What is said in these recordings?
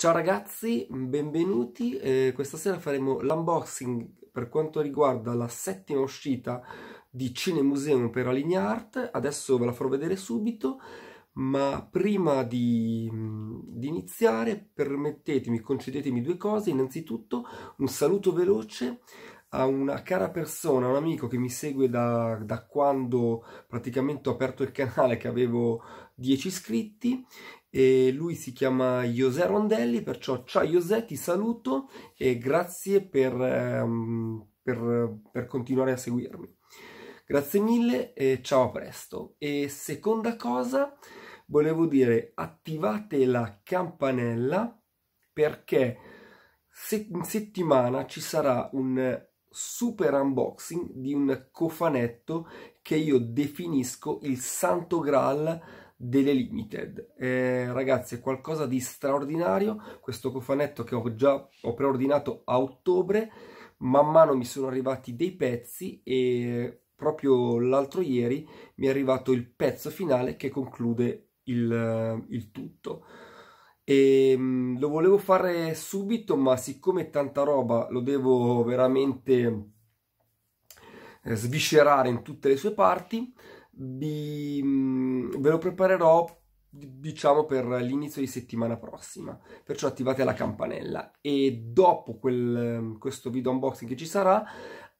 Ciao ragazzi, benvenuti. Eh, questa sera faremo l'unboxing per quanto riguarda la settima uscita di Cinemuseum per Alinea Art. Adesso ve la farò vedere subito, ma prima di, di iniziare permettetemi, concedetemi due cose. Innanzitutto un saluto veloce a una cara persona, un amico che mi segue da, da, quando praticamente ho aperto il canale che avevo 10 iscritti e lui si chiama José Rondelli, perciò ciao José, ti saluto e grazie per, ehm, per, per continuare a seguirmi. Grazie mille e ciao a presto. E seconda cosa, volevo dire attivate la campanella perché se in settimana ci sarà un super unboxing di un cofanetto che io definisco il santo graal delle Limited. Eh, ragazzi, è qualcosa di straordinario. Questo cofanetto che ho già ho preordinato a ottobre, man mano mi sono arrivati dei pezzi e proprio l'altro ieri mi è arrivato il pezzo finale che conclude il, eh, il tutto. E, ehm, lo volevo fare subito, ma siccome è tanta roba lo devo veramente eh, sviscerare in tutte le sue parti, vi, mm, ve lo preparerò diciamo per l'inizio di settimana prossima perciò attivate la campanella e dopo quel, questo video unboxing che ci sarà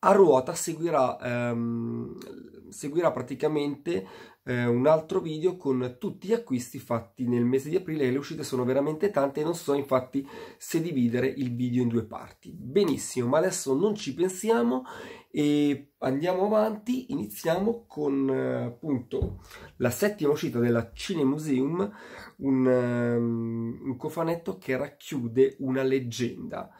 a ruota seguirà, ehm, seguirà praticamente eh, un altro video con tutti gli acquisti fatti nel mese di aprile le uscite sono veramente tante e non so infatti se dividere il video in due parti. Benissimo, ma adesso non ci pensiamo e andiamo avanti, iniziamo con eh, appunto la settima uscita della Cine Museum, un, um, un cofanetto che racchiude una leggenda.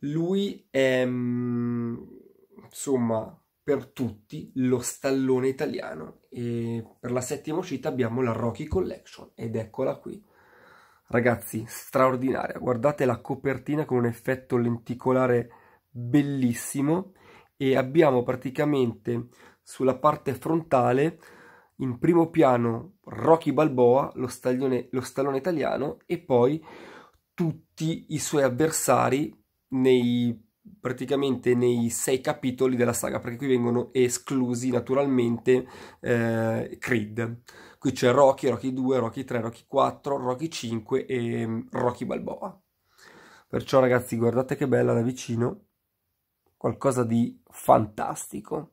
Lui è... Um, insomma per tutti lo stallone italiano e per la settima uscita abbiamo la Rocky Collection ed eccola qui ragazzi straordinaria guardate la copertina con un effetto lenticolare bellissimo e abbiamo praticamente sulla parte frontale in primo piano Rocky Balboa lo, staglione, lo stallone italiano e poi tutti i suoi avversari nei praticamente nei sei capitoli della saga, perché qui vengono esclusi naturalmente eh, Creed. Qui c'è Rocky, Rocky 2, Rocky 3, Rocky 4, Rocky 5 e mm, Rocky Balboa. Perciò ragazzi, guardate che bella da vicino, qualcosa di fantastico,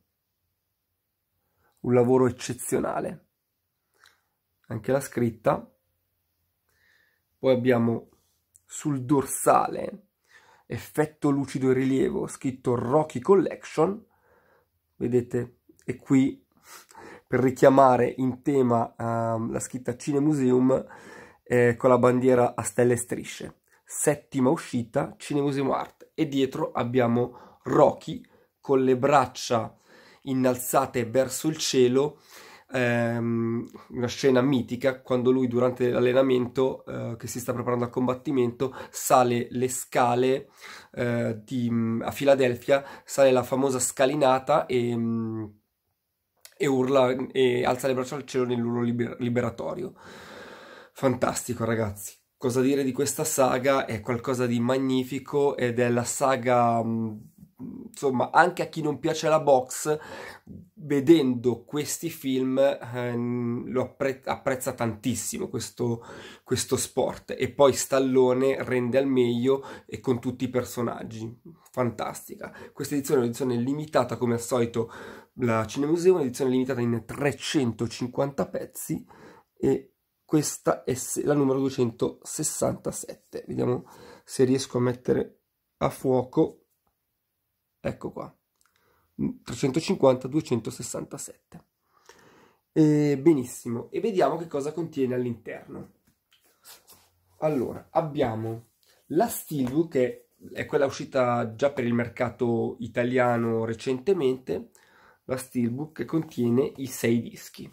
un lavoro eccezionale. Anche la scritta. Poi abbiamo sul dorsale effetto lucido in rilievo, scritto Rocky Collection, vedete, e qui per richiamare in tema uh, la scritta Cine Museum eh, con la bandiera a stelle e strisce. Settima uscita, Cine Museum Art, e dietro abbiamo Rocky con le braccia innalzate verso il cielo ehm, una scena mitica quando lui durante l'allenamento eh, che si sta preparando al combattimento sale le scale eh, di, mm, a Filadelfia, sale la famosa scalinata e, mm, e urla e alza le braccia al cielo nell'urlo liber- liberatorio. Fantastico ragazzi cosa dire di questa saga, è qualcosa di magnifico ed è la saga mh, mm, insomma, anche a chi non piace la box, vedendo questi film ehm, lo appre- apprezza tantissimo questo, questo, sport. E poi Stallone rende al meglio e con tutti i personaggi. Fantastica. Questa edizione è un'edizione limitata, come al solito, la Cinemuseo, un'edizione limitata in 350 pezzi e questa è la numero 267. Vediamo se riesco a mettere a fuoco ecco qua, 350-267. Mm, eh, benissimo, e vediamo che cosa contiene all'interno. Allora, abbiamo la Steelbook, che è quella uscita già per il mercato italiano recentemente, la Steelbook contiene i sei dischi.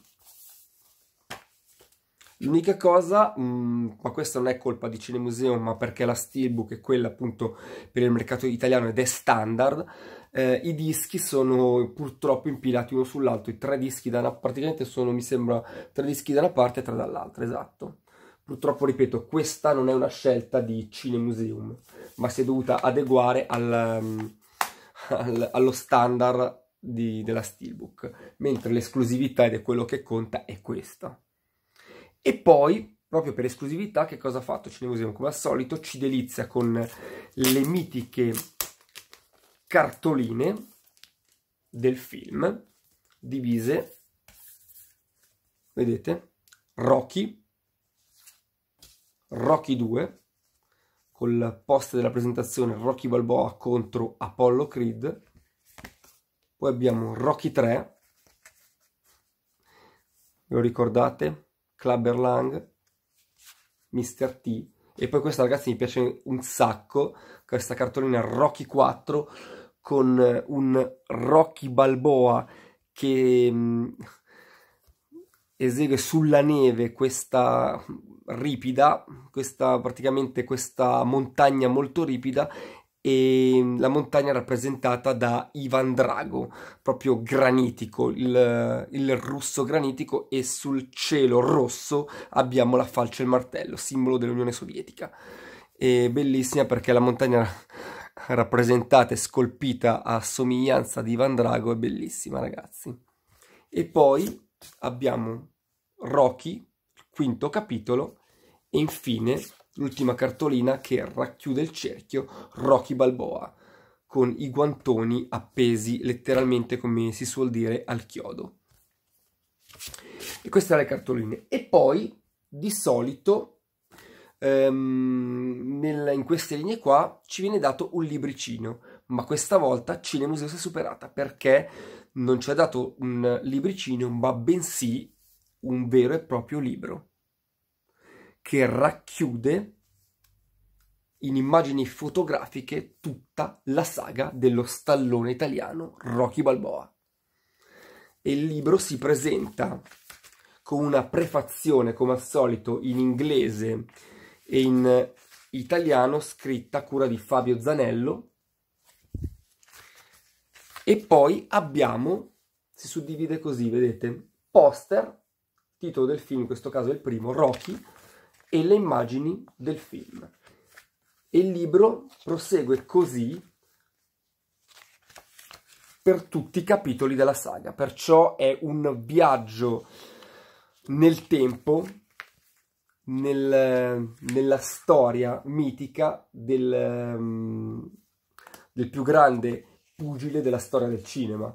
L'unica cosa, mh, mm, ma questa non è colpa di Cinemuseum, ma perché la Steelbook è quella appunto per il mercato italiano ed è standard, eh, i dischi sono purtroppo impilati uno sull'altro, i tre dischi da una parte, praticamente sono mi sembra tre dischi da una parte e tre dall'altra, esatto. Purtroppo, ripeto, questa non è una scelta di Cinemuseum, ma si è dovuta adeguare al, mm, al, allo standard di, della Steelbook, mentre l'esclusività, ed è quello che conta, è questa. E poi, proprio per esclusività, che cosa ha fatto Cinemuseum? Come al solito ci delizia con le mitiche cartoline del film, divise, vedete, Rocky, Rocky 2, col post della presentazione Rocky Balboa contro Apollo Creed, poi abbiamo Rocky 3, ve lo ricordate? Club Erlang, Mr. T. E poi questa ragazzi mi piace un sacco, questa cartolina Rocky 4 con eh, un Rocky Balboa che mh, mm, esegue sulla neve questa ripida, questa, praticamente questa montagna molto ripida e ehm, la montagna rappresentata da Ivan Drago, proprio granitico, il, il, russo granitico e sul cielo rosso abbiamo la falce e il martello, simbolo dell'Unione Sovietica. E bellissima perché la montagna rappresentata e scolpita a somiglianza di Ivan Drago è bellissima, ragazzi. E poi abbiamo Rocky, quinto capitolo, e infine l'ultima cartolina che racchiude il cerchio Rocky Balboa, con i guantoni appesi letteralmente, come si suol dire, al chiodo. E queste erano le cartoline. E poi, di solito, ehm, nel, in queste linee qua, ci viene dato un libricino, ma questa volta Cinemuseo si è superata, perché non ci ha dato un libricino, ma bensì un vero e proprio libro che racchiude in immagini fotografiche tutta la saga dello stallone italiano Rocky Balboa. E il libro si presenta con una prefazione, come al solito, in inglese e in italiano, scritta a cura di Fabio Zanello. E poi abbiamo, si suddivide così, vedete, poster, titolo del film, in questo caso è il primo, Rocky, e le immagini del film. E il libro prosegue così per tutti i capitoli della saga, perciò è un viaggio nel tempo, nel, nella storia mitica del, del più grande pugile della storia del cinema,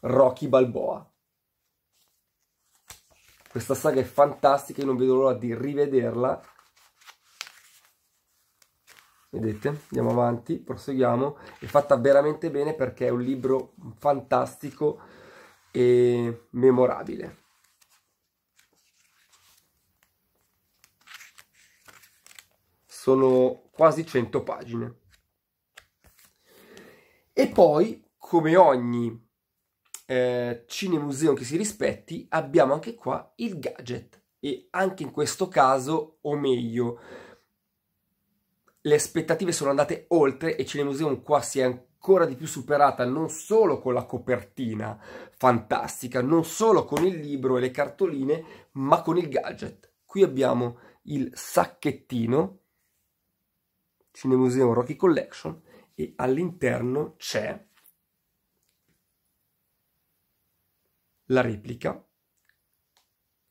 Rocky Balboa. Questa saga è fantastica, io non vedo l'ora di rivederla. Vedete? Andiamo avanti, proseguiamo. È fatta veramente bene perché è un libro fantastico e memorabile. Sono quasi 100 pagine. E poi, come ogni eh, cinemuseum che si rispetti, abbiamo anche qua il gadget. E anche in questo caso, o meglio, le aspettative sono andate oltre e Cinemuseum qua si è ancora di più superata non solo con la copertina fantastica, non solo con il libro e le cartoline, ma con il gadget. Qui abbiamo il sacchettino Cinemuseum Rocky Collection e all'interno c'è la replica,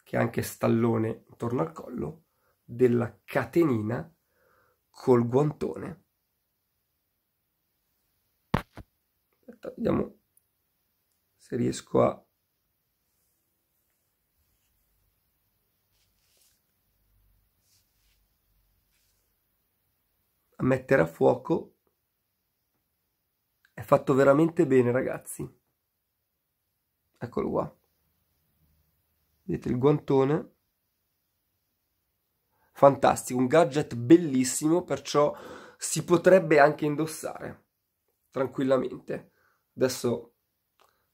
che è anche stallone intorno al collo, della catenina col guantone. Aspetta, vediamo se riesco a a mettere a fuoco è fatto veramente bene ragazzi eccolo qua vedete il guantone fantastico un gadget bellissimo perciò si potrebbe anche indossare tranquillamente adesso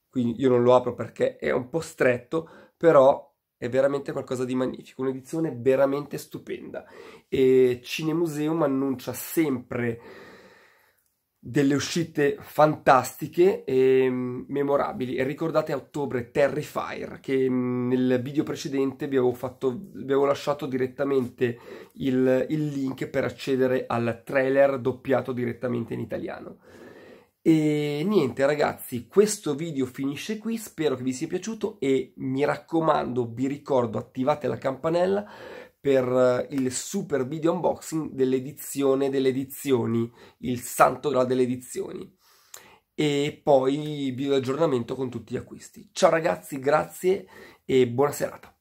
qui io non lo apro perché è un po' stretto però è veramente qualcosa di magnifico, un'edizione veramente stupenda e Cinemuseum annuncia sempre delle uscite fantastiche e mm, memorabili. E ricordate a ottobre Terrifier, che mm, nel video precedente vi avevo, fatto, vi avevo lasciato direttamente il, il, link per accedere al trailer doppiato direttamente in italiano. E niente ragazzi, questo video finisce qui, spero che vi sia piaciuto e mi raccomando, vi ricordo, attivate la campanella per eh, il super video unboxing dell'edizione delle edizioni, il santo graal delle edizioni. E poi video aggiornamento con tutti gli acquisti. Ciao ragazzi, grazie e buona serata.